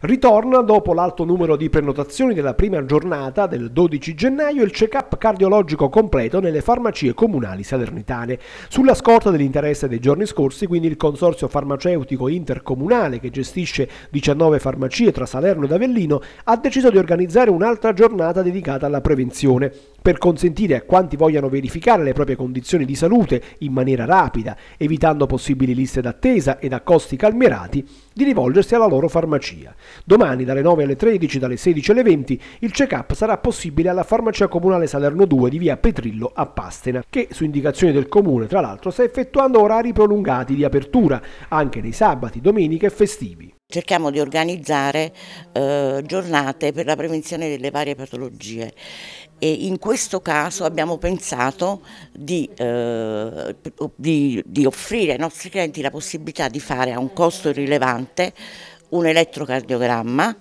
Ritorna dopo l'alto numero di prenotazioni della prima giornata del 12 gennaio il check-up cardiologico completo nelle farmacie comunali salernitane. Sulla scorta dell'interesse dei giorni scorsi, quindi il Consorzio Farmaceutico Intercomunale che gestisce 19 farmacie tra Salerno ed Avellino ha deciso di organizzare un'altra giornata dedicata alla prevenzione per consentire a quanti vogliano verificare le proprie condizioni di salute in maniera rapida, evitando possibili liste d'attesa ed a costi calmierati, di rivolgersi alla loro farmacia. Domani dalle 9 alle 13, dalle 16 alle 20, il check-up sarà possibile alla farmacia comunale Salerno 2 di via Petrillo a Pastena, che su indicazione del comune, tra l'altro, sta effettuando orari prolungati di apertura, anche nei sabati, domeniche e festivi cerchiamo di organizzare eh, giornate per la prevenzione delle varie patologie e in questo caso abbiamo pensato di, eh, di, di offrire ai nostri clienti la possibilità di fare a un costo irrilevante un elettrocardiogramma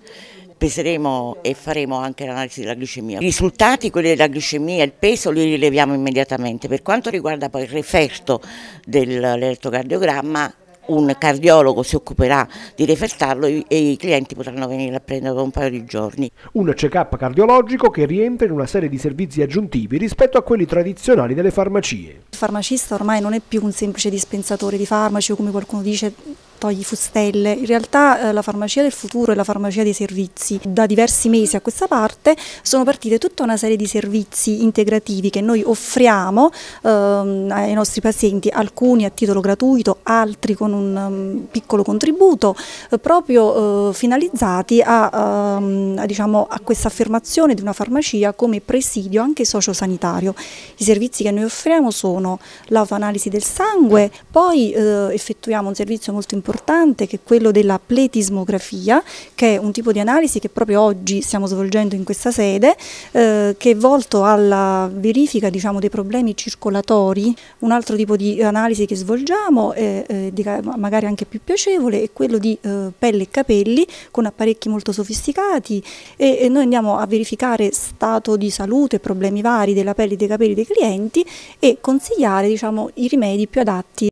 peseremo e faremo anche l'analisi della glicemia. I risultati, quelli della glicemia e il peso, li rileviamo immediatamente. Per quanto riguarda poi il referto dell'elettrocardiogramma, un cardiologo si occuperà di refertarlo e i clienti potranno venire a prendere prenderlo un paio di giorni. Un check-up cardiologico che rientra in una serie di servizi aggiuntivi rispetto a quelli tradizionali delle farmacie. Il farmacista ormai non è più un semplice dispensatore di farmaci o come qualcuno dice togli fustelle. In realtà eh, la farmacia del futuro e la farmacia dei servizi da diversi mesi a questa parte sono partite tutta una serie di servizi integrativi che noi offriamo ehm, ai nostri pazienti, alcuni a titolo gratuito, altri con un um, piccolo contributo, eh, proprio eh, finalizzati a, um, a, diciamo, a questa affermazione di una farmacia come presidio anche sociosanitario. I servizi che noi offriamo sono l'autoanalisi del sangue, poi eh, effettuiamo un servizio molto importante importante che è quello della pletismografia, che è un tipo di analisi che proprio oggi stiamo svolgendo in questa sede, eh, che è volto alla verifica diciamo, dei problemi circolatori. Un altro tipo di analisi che svolgiamo, è, eh, magari anche più piacevole, è quello di eh, pelle e capelli con apparecchi molto sofisticati e, e noi andiamo a verificare stato di salute, problemi vari della pelle e dei capelli dei clienti e consigliare diciamo, i rimedi più adatti